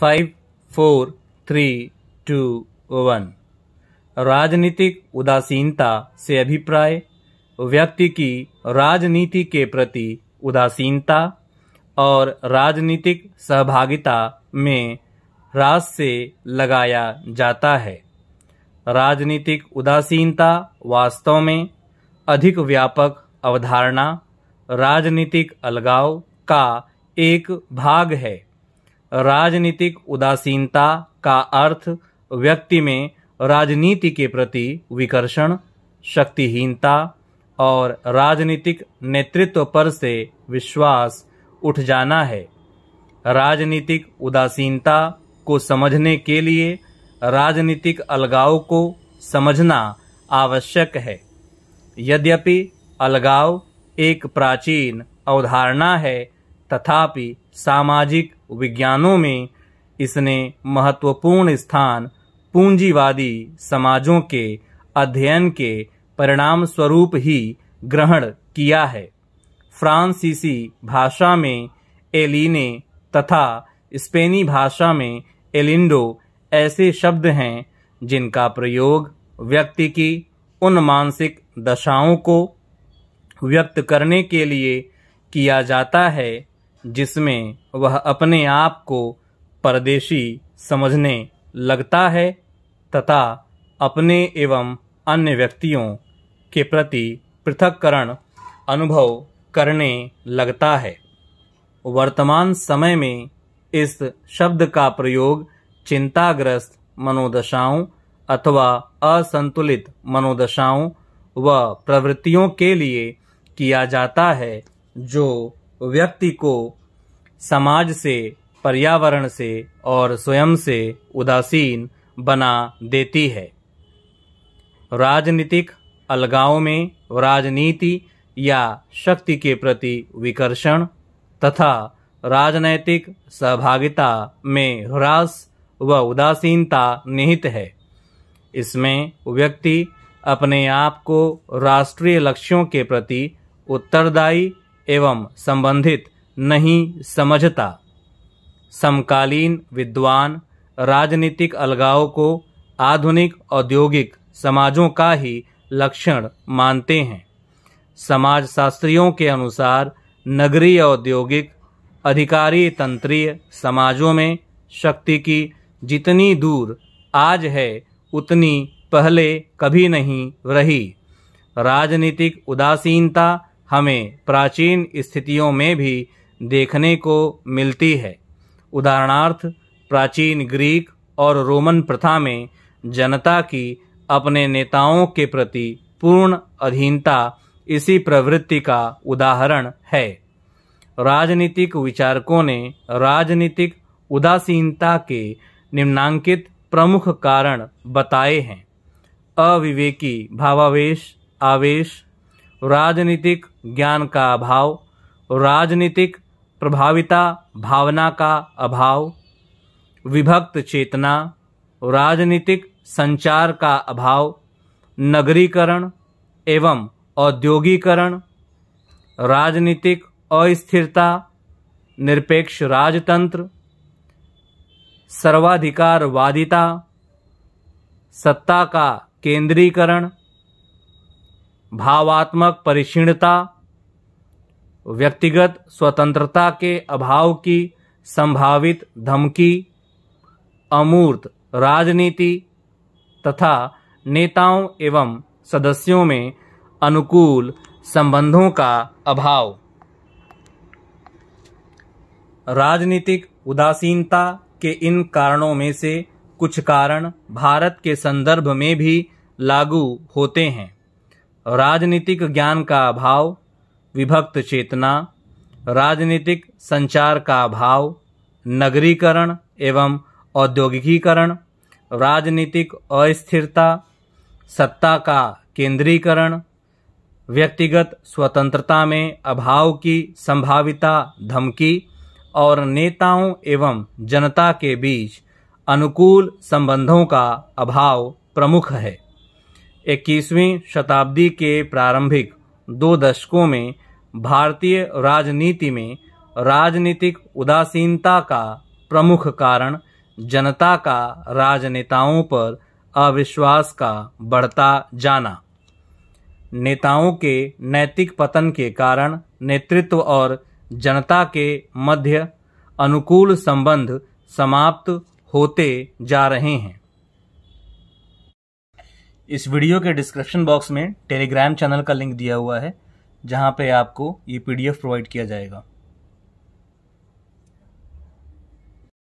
five four three two one राजनीतिक उदासीनता से अभिप्राय व्यक्ति की राजनीति के प्रति उदासीनता और राजनीतिक सहभागिता में रास से लगाया जाता है राजनीतिक उदासीनता वास्तव में अधिक व्यापक अवधारणा राजनीतिक अलगाव का एक भाग है राजनीतिक उदासीनता का अर्थ व्यक्ति में राजनीति के प्रति विकर्षण शक्तिहीनता और राजनीतिक नेतृत्व पर से विश्वास उठ जाना है राजनीतिक उदासीनता को समझने के लिए राजनीतिक अलगाव को समझना आवश्यक है यद्यपि अलगाव एक प्राचीन अवधारणा है तथापि सामाजिक विज्ञानों में इसने महत्वपूर्ण स्थान पूंजीवादी समाजों के अध्ययन के परिणाम स्वरूप ही ग्रहण किया है फ्रांसीसी भाषा में एलिने तथा स्पेनी भाषा में एलिंडो ऐसे शब्द हैं जिनका प्रयोग व्यक्ति की उन मानसिक दशाओं को व्यक्त करने के लिए किया जाता है जिसमें वह अपने आप को परदेशी समझने लगता है तथा अपने एवं अन्य व्यक्तियों के प्रति पृथककरण अनुभव करने लगता है वर्तमान समय में इस शब्द का प्रयोग चिंताग्रस्त मनोदशाओं अथवा असंतुलित मनोदशाओं व प्रवृत्तियों के लिए किया जाता है जो व्यक्ति को समाज से पर्यावरण से और स्वयं से उदासीन बना देती है राजनीतिक अलगाव में राजनीति या शक्ति के प्रति विकर्षण तथा राजनैतिक सहभागिता में ह्रास व उदासीनता निहित है इसमें व्यक्ति अपने आप को राष्ट्रीय लक्ष्यों के प्रति उत्तरदायी एवं संबंधित नहीं समझता समकालीन विद्वान राजनीतिक अलगाव को आधुनिक औद्योगिक समाजों का ही लक्षण मानते हैं समाजशास्त्रियों के अनुसार नगरीय औद्योगिक अधिकारी तंत्रीय समाजों में शक्ति की जितनी दूर आज है उतनी पहले कभी नहीं रही राजनीतिक उदासीनता हमें प्राचीन स्थितियों में भी देखने को मिलती है उदाहरणार्थ प्राचीन ग्रीक और रोमन प्रथा में जनता की अपने नेताओं के प्रति पूर्ण अधीनता इसी प्रवृत्ति का उदाहरण है राजनीतिक विचारकों ने राजनीतिक उदासीनता के निम्नांकित प्रमुख कारण बताए हैं अविवेकी भावावेश आवेश राजनीतिक ज्ञान का अभाव राजनीतिक प्रभाविता भावना का अभाव विभक्त चेतना राजनीतिक संचार का अभाव नगरीकरण एवं औद्योगिकरण राजनीतिक अस्थिरता निरपेक्ष राजतंत्र सर्वाधिकारवादिता सत्ता का केंद्रीकरण भावात्मक परिक्षीणता व्यक्तिगत स्वतंत्रता के अभाव की संभावित धमकी अमूर्त राजनीति तथा नेताओं एवं सदस्यों में अनुकूल संबंधों का अभाव राजनीतिक उदासीनता के इन कारणों में से कुछ कारण भारत के संदर्भ में भी लागू होते हैं राजनीतिक ज्ञान का अभाव विभक्त चेतना राजनीतिक संचार का अभाव नगरीकरण एवं औद्योगिकीकरण राजनीतिक अस्थिरता सत्ता का केंद्रीकरण व्यक्तिगत स्वतंत्रता में अभाव की संभाविता धमकी और नेताओं एवं जनता के बीच अनुकूल संबंधों का अभाव प्रमुख है इक्कीसवीं शताब्दी के प्रारंभिक दो दशकों में भारतीय राजनीति में राजनीतिक उदासीनता का प्रमुख कारण जनता का राजनेताओं पर अविश्वास का बढ़ता जाना नेताओं के नैतिक पतन के कारण नेतृत्व और जनता के मध्य अनुकूल संबंध समाप्त होते जा रहे हैं इस वीडियो के डिस्क्रिप्शन बॉक्स में टेलीग्राम चैनल का लिंक दिया हुआ है जहाँ पे आपको ये पीडीएफ प्रोवाइड किया जाएगा